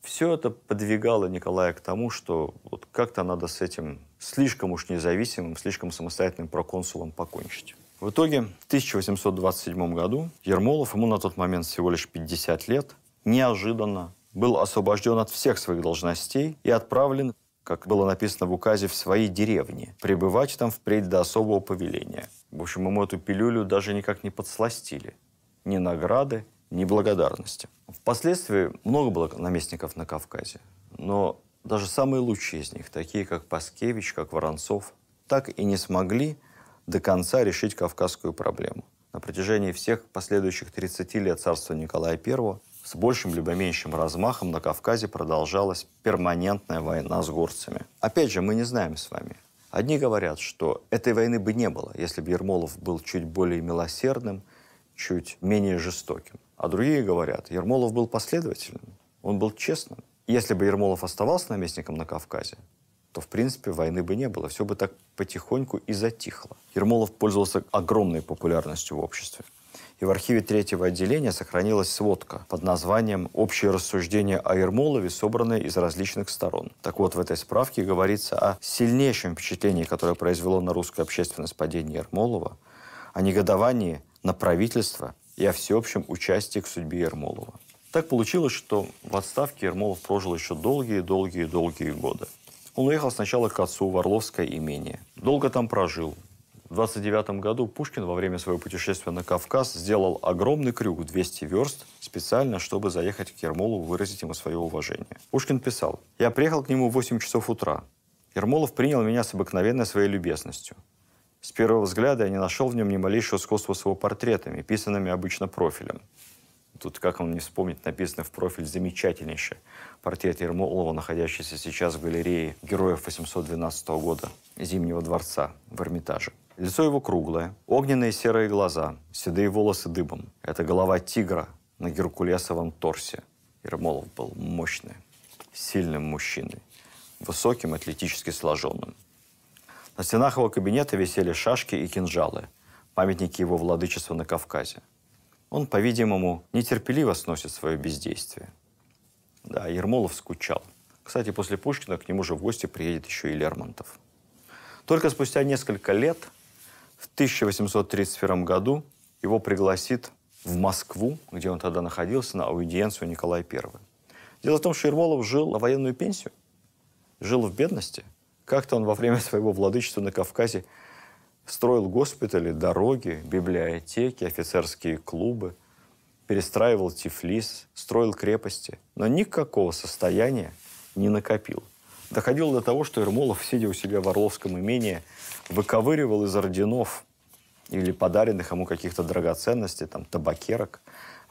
S1: все это подвигало Николая к тому, что вот как-то надо с этим слишком уж независимым, слишком самостоятельным проконсулом покончить. В итоге в 1827 году Ермолов, ему на тот момент всего лишь 50 лет, неожиданно был освобожден от всех своих должностей и отправлен, как было написано в указе, в свои деревни, пребывать там впредь до особого повеления. В общем, ему эту пилюлю даже никак не подсластили. Ни награды, ни благодарности. Впоследствии много было наместников на Кавказе, но даже самые лучшие из них, такие как Паскевич, как Воронцов, так и не смогли до конца решить кавказскую проблему. На протяжении всех последующих 30 лет царства Николая I с большим либо меньшим размахом на Кавказе продолжалась перманентная война с горцами. Опять же, мы не знаем с вами. Одни говорят, что этой войны бы не было, если бы Ермолов был чуть более милосердным, чуть менее жестоким. А другие говорят, Ермолов был последовательным, он был честным если бы Ермолов оставался наместником на Кавказе, то, в принципе, войны бы не было. Все бы так потихоньку и затихло. Ермолов пользовался огромной популярностью в обществе. И в архиве третьего отделения сохранилась сводка под названием «Общие рассуждения о Ермолове, собранные из различных сторон». Так вот, в этой справке говорится о сильнейшем впечатлении, которое произвело на русскую общественность падение Ермолова, о негодовании на правительство и о всеобщем участии к судьбе Ермолова. Так получилось, что в отставке Ермолов прожил еще долгие-долгие-долгие годы. Он уехал сначала к отцу в Орловское имение. Долго там прожил. В 29 году Пушкин во время своего путешествия на Кавказ сделал огромный крюк 200 верст специально, чтобы заехать к Ермолову выразить ему свое уважение. Пушкин писал, «Я приехал к нему в 8 часов утра. Ермолов принял меня с обыкновенной своей любезностью. С первого взгляда я не нашел в нем ни малейшего сходства с его портретами, писанными обычно профилем. Тут, как он не вспомнит, написано в профиль замечательнейший портрет Ермолова, находящийся сейчас в галерее героев 812 года Зимнего дворца в Эрмитаже. Лицо его круглое, огненные серые глаза, седые волосы дыбом. Это голова тигра на геркулесовом торсе. Ермолов был мощный, сильным мужчиной, высоким, атлетически сложенным. На стенах его кабинета висели шашки и кинжалы, памятники его владычества на Кавказе – он, по-видимому, нетерпеливо сносит свое бездействие. Да, Ермолов скучал. Кстати, после Пушкина к нему же в гости приедет еще и Лермонтов. Только спустя несколько лет, в 1831 году, его пригласит в Москву, где он тогда находился, на аудиенцию Николая I. Дело в том, что Ермолов жил на военную пенсию, жил в бедности. Как-то он во время своего владычества на Кавказе Строил госпитали, дороги, библиотеки, офицерские клубы, перестраивал Тифлис, строил крепости, но никакого состояния не накопил. Доходило до того, что Ермолов, сидя у себя в Орловском имении, выковыривал из орденов или подаренных ему каких-то драгоценностей, там, табакерок,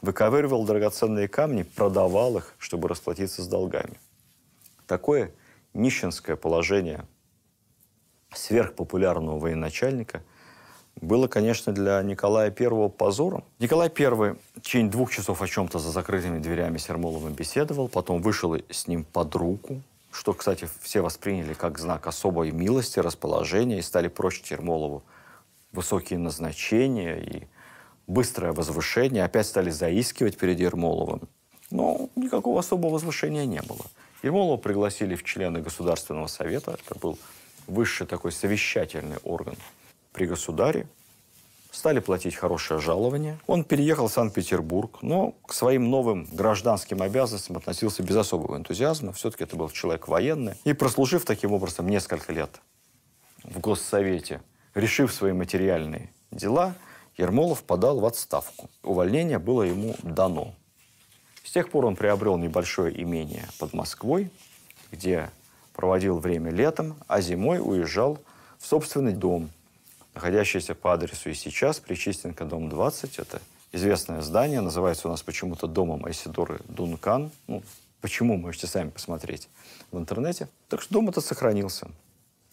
S1: выковыривал драгоценные камни, продавал их, чтобы расплатиться с долгами. Такое нищенское положение сверхпопулярного военачальника, было, конечно, для Николая I позором. Николай I в течение двух часов о чем-то за закрытыми дверями с Ермоловым беседовал, потом вышел с ним под руку, что, кстати, все восприняли как знак особой милости, расположения, и стали прочить Ермолову высокие назначения и быстрое возвышение, опять стали заискивать перед Ермоловым. Но никакого особого возвышения не было. Ермолова пригласили в члены Государственного совета, это был высший такой совещательный орган при государе, стали платить хорошее жалование. Он переехал в Санкт-Петербург, но к своим новым гражданским обязанностям относился без особого энтузиазма. Все-таки это был человек военный. И прослужив таким образом несколько лет в Госсовете, решив свои материальные дела, Ермолов подал в отставку. Увольнение было ему дано. С тех пор он приобрел небольшое имение под Москвой, где проводил время летом, а зимой уезжал в собственный дом, находящийся по адресу и сейчас, Причистенко, дом 20. Это известное здание, называется у нас почему-то домом Айсидоры Дункан. Ну, почему, можете сами посмотреть в интернете. Так что дом этот сохранился.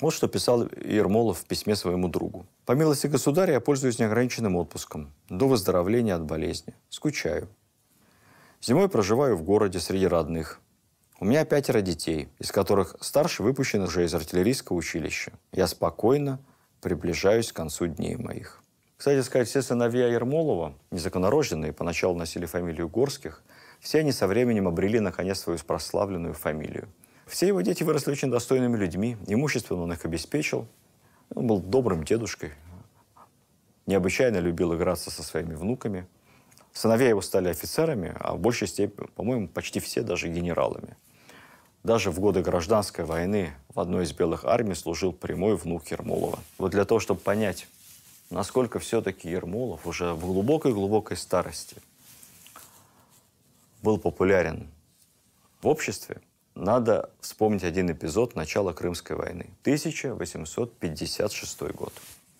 S1: Вот что писал Ермолов в письме своему другу. «По милости государя я пользуюсь неограниченным отпуском до выздоровления от болезни. Скучаю. Зимой проживаю в городе среди родных. У меня пятеро детей, из которых старший выпущен уже из артиллерийского училища. Я спокойно приближаюсь к концу дней моих. Кстати сказать, все сыновья Ермолова, незаконорожденные, поначалу носили фамилию Горских, все они со временем обрели, наконец, свою прославленную фамилию. Все его дети выросли очень достойными людьми, имущественно он их обеспечил. Он был добрым дедушкой, необычайно любил играться со своими внуками. Сыновья его стали офицерами, а в большей степени, по-моему, почти все даже генералами. Даже в годы гражданской войны в одной из белых армий служил прямой внук Ермолова. Вот для того, чтобы понять, насколько все-таки Ермолов уже в глубокой-глубокой старости был популярен в обществе, надо вспомнить один эпизод начала Крымской войны. 1856 год.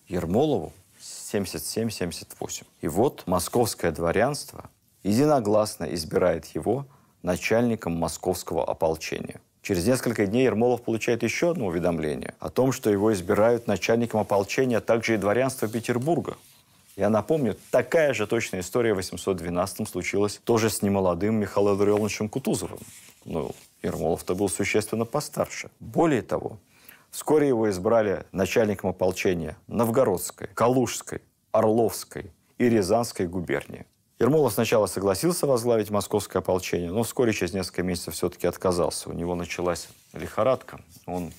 S1: Ермолову 77-78. И вот московское дворянство единогласно избирает его – начальником московского ополчения. Через несколько дней Ермолов получает еще одно уведомление о том, что его избирают начальником ополчения, а также и дворянства Петербурга. Я напомню, такая же точная история в 812-м случилась тоже с немолодым Михаилом Ларионовичем Кутузовым. Ну, Ермолов-то был существенно постарше. Более того, вскоре его избрали начальником ополчения Новгородской, Калужской, Орловской и Рязанской губернии. Ермолов сначала согласился возглавить московское ополчение, но вскоре, через несколько месяцев, все-таки отказался. У него началась лихорадка. Он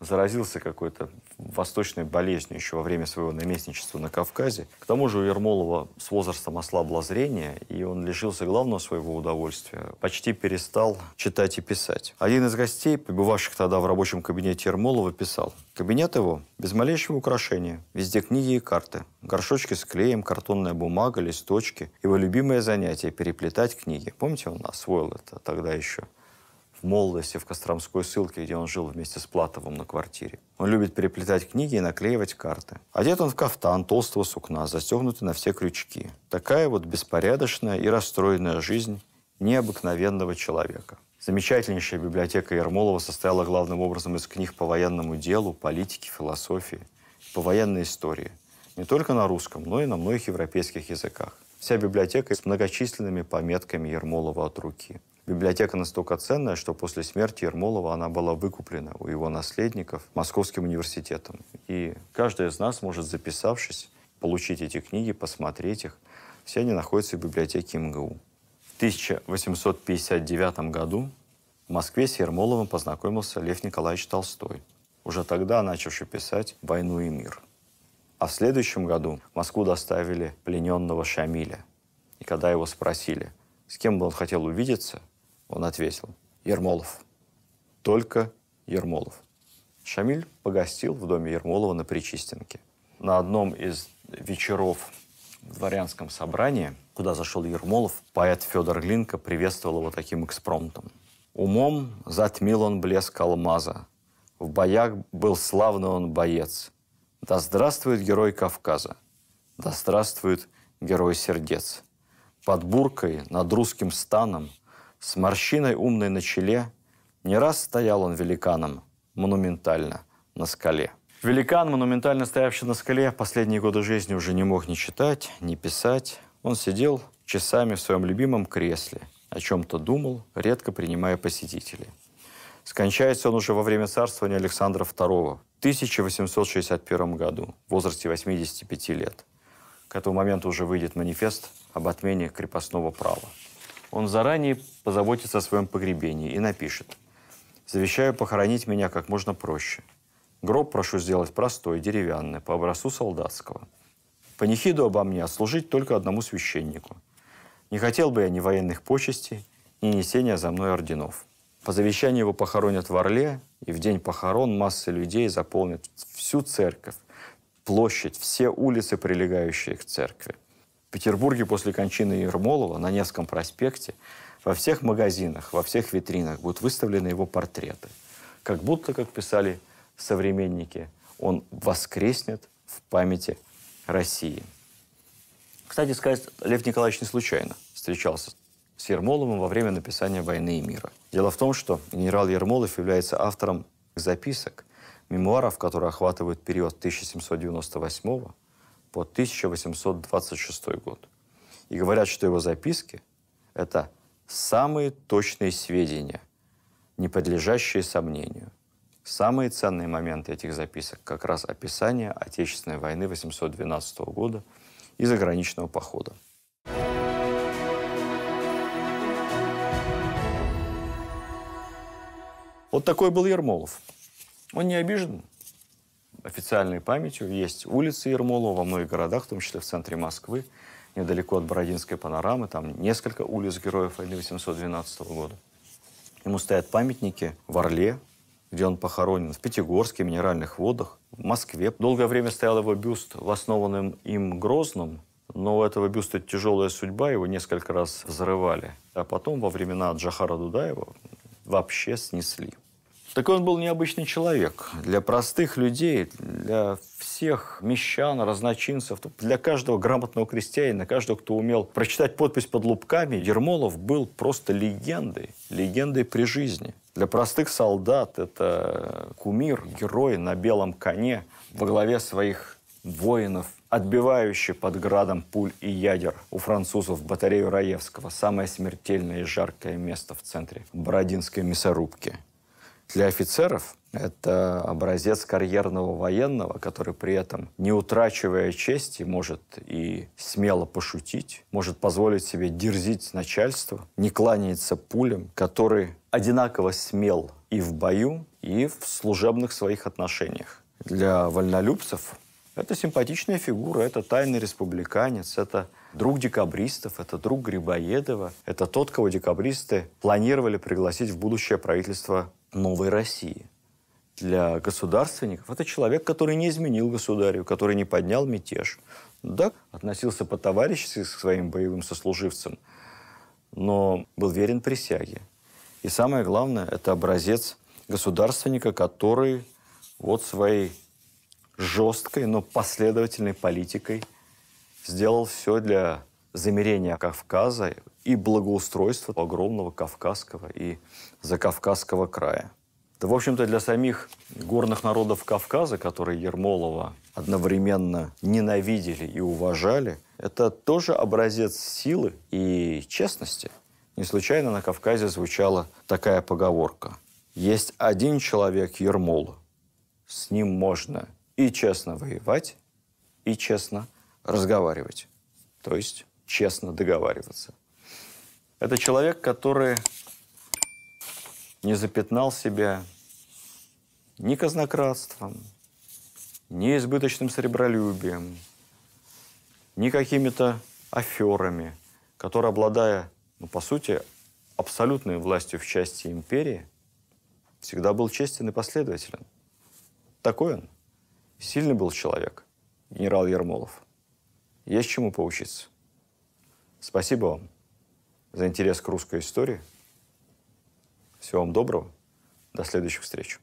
S1: заразился какой-то восточной болезнью еще во время своего наместничества на Кавказе. К тому же у Ермолова с возрастом ослабло зрение, и он лишился главного своего удовольствия, почти перестал читать и писать. Один из гостей, побывавших тогда в рабочем кабинете Ермолова, писал, «Кабинет его без малейшего украшения, везде книги и карты, горшочки с клеем, картонная бумага, листочки, его любимое занятие – переплетать книги». Помните, он освоил это тогда еще? в молодости в Костромской ссылке, где он жил вместе с Платовым на квартире. Он любит переплетать книги и наклеивать карты. Одет он в кафтан толстого сукна, застегнутый на все крючки. Такая вот беспорядочная и расстроенная жизнь необыкновенного человека. Замечательнейшая библиотека Ермолова состояла главным образом из книг по военному делу, политике, философии, по военной истории. Не только на русском, но и на многих европейских языках. Вся библиотека с многочисленными пометками Ермолова от руки – Библиотека настолько ценная, что после смерти Ермолова она была выкуплена у его наследников Московским университетом. И каждый из нас может, записавшись, получить эти книги, посмотреть их. Все они находятся в библиотеке МГУ. В 1859 году в Москве с Ермоловым познакомился Лев Николаевич Толстой, уже тогда начавший писать «Войну и мир». А в следующем году в Москву доставили плененного Шамиля. И когда его спросили, с кем бы он хотел увидеться, он ответил, Ермолов. Только Ермолов. Шамиль погостил в доме Ермолова на Причистенке. На одном из вечеров в дворянском собрании, куда зашел Ермолов, поэт Федор Глинка приветствовал его таким экспромтом. «Умом затмил он блеск алмаза, в боях был славный он боец. Да здравствует герой Кавказа, да здравствует герой сердец. Под буркой над русским станом с морщиной умной на челе не раз стоял он великаном монументально на скале. Великан, монументально стоявший на скале, последние годы жизни уже не мог ни читать, ни писать. Он сидел часами в своем любимом кресле, о чем-то думал, редко принимая посетителей. Скончается он уже во время царствования Александра II в 1861 году, в возрасте 85 лет. К этому моменту уже выйдет манифест об отмене крепостного права он заранее позаботится о своем погребении и напишет «Завещаю похоронить меня как можно проще. Гроб прошу сделать простой, деревянный, по образцу солдатского. Панихиду обо мне отслужить только одному священнику. Не хотел бы я ни военных почестей, ни несения за мной орденов». По завещанию его похоронят в Орле, и в день похорон масса людей заполнит всю церковь, площадь, все улицы, прилегающие к церкви – в Петербурге после кончины Ермолова на Невском проспекте во всех магазинах, во всех витринах будут выставлены его портреты. Как будто, как писали современники, он воскреснет в памяти России. Кстати сказать, Лев Николаевич не случайно встречался с Ермоловым во время написания «Войны и мира». Дело в том, что генерал Ермолов является автором записок, мемуаров, которые охватывают период 1798 по 1826 год. И говорят, что его записки – это самые точные сведения, не подлежащие сомнению. Самые ценные моменты этих записок – как раз описание Отечественной войны 812 года и заграничного похода. Вот такой был Ермолов. Он не обижен, официальной памятью есть улицы Ермолова во многих городах, в том числе в центре Москвы, недалеко от Бородинской панорамы, там несколько улиц Героев войны 812 года. Ему стоят памятники в Орле, где он похоронен, в Пятигорске, в Минеральных водах, в Москве. Долгое время стоял его бюст в основанном им Грозном, но у этого бюста тяжелая судьба, его несколько раз взрывали. А потом, во времена Джахара Дудаева, вообще снесли. Так он был необычный человек. Для простых людей, для всех мещан, разночинцев, для каждого грамотного крестьянина, каждого, кто умел прочитать подпись под лубками, Ермолов был просто легендой, легендой при жизни. Для простых солдат это кумир, герой на белом коне во главе своих воинов, отбивающий под градом пуль и ядер у французов батарею Раевского, самое смертельное и жаркое место в центре Бородинской мясорубки – для офицеров это образец карьерного военного, который при этом, не утрачивая чести, может и смело пошутить, может позволить себе дерзить начальству, не кланяется пулем, который одинаково смел и в бою, и в служебных своих отношениях. Для вольнолюбцев это симпатичная фигура, это тайный республиканец, это друг декабристов, это друг Грибоедова, это тот, кого декабристы планировали пригласить в будущее правительство новой России. Для государственников это человек, который не изменил государю, который не поднял мятеж. Да, относился по-товарищески к своим боевым сослуживцам, но был верен присяге. И самое главное, это образец государственника, который вот своей жесткой, но последовательной политикой сделал все для замерения Кавказа и благоустройства огромного Кавказского и Закавказского края. Да, в общем-то, для самих горных народов Кавказа, которые Ермолова одновременно ненавидели и уважали, это тоже образец силы и честности. Не случайно на Кавказе звучала такая поговорка. Есть один человек Ермола. С ним можно и честно воевать, и честно разговаривать. То есть честно договариваться. Это человек, который не запятнал себя ни казнократством, ни избыточным сребролюбием, ни какими-то аферами, который, обладая, ну, по сути, абсолютной властью в части империи, всегда был честен и последователен. Такой он. Сильный был человек, генерал Ермолов. Есть чему поучиться. Спасибо вам за интерес к русской истории. Всего вам доброго. До следующих встреч.